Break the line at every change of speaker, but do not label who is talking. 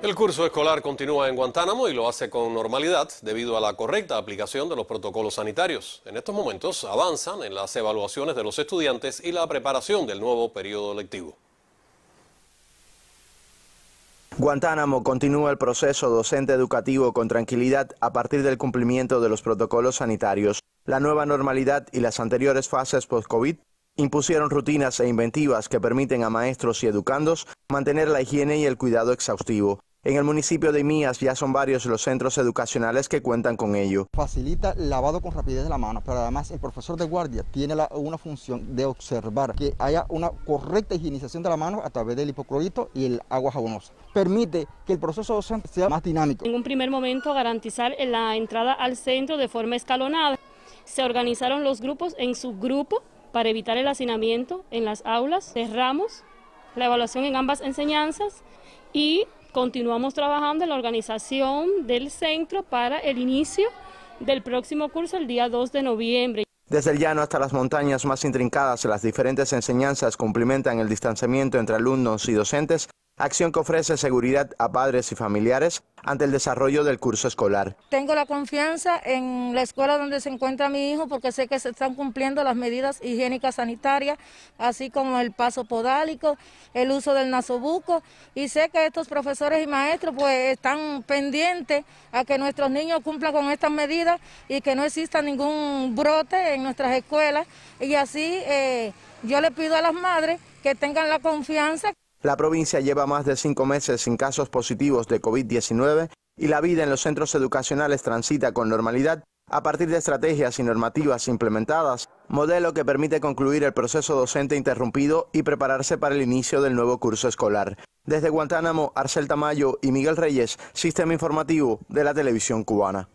El curso escolar continúa en Guantánamo y lo hace con normalidad debido a la correcta aplicación de los protocolos sanitarios. En estos momentos avanzan en las evaluaciones de los estudiantes y la preparación del nuevo periodo lectivo.
Guantánamo continúa el proceso docente educativo con tranquilidad a partir del cumplimiento de los protocolos sanitarios. La nueva normalidad y las anteriores fases post-COVID impusieron rutinas e inventivas que permiten a maestros y educandos mantener la higiene y el cuidado exhaustivo. En el municipio de Mías ya son varios los centros educacionales que cuentan con ello.
Facilita el lavado con rapidez de la mano, pero además el profesor de guardia tiene una función de observar que haya una correcta higienización de la mano a través del hipoclorito y el agua jabonosa. Permite que el proceso docente sea más dinámico. En
un primer momento garantizar la entrada al centro de forma escalonada. Se organizaron los grupos en subgrupo para evitar el hacinamiento en las aulas. Cerramos la evaluación en ambas enseñanzas y continuamos trabajando en la organización del centro para el inicio del próximo curso el día 2 de noviembre.
Desde el llano hasta las montañas más intrincadas, las diferentes enseñanzas cumplimentan el distanciamiento entre alumnos y docentes acción que ofrece seguridad a padres y familiares ante el desarrollo del curso escolar.
Tengo la confianza en la escuela donde se encuentra mi hijo porque sé que se están cumpliendo las medidas higiénicas sanitarias, así como el paso podálico, el uso del nasobuco y sé que estos profesores y maestros pues están pendientes a que nuestros niños cumplan con estas medidas y que no exista ningún brote en nuestras escuelas y así eh, yo le pido a las madres que tengan la confianza.
La provincia lleva más de cinco meses sin casos positivos de COVID-19 y la vida en los centros educacionales transita con normalidad a partir de estrategias y normativas implementadas, modelo que permite concluir el proceso docente interrumpido y prepararse para el inicio del nuevo curso escolar. Desde Guantánamo, Arcel Tamayo y Miguel Reyes, Sistema Informativo de la Televisión Cubana.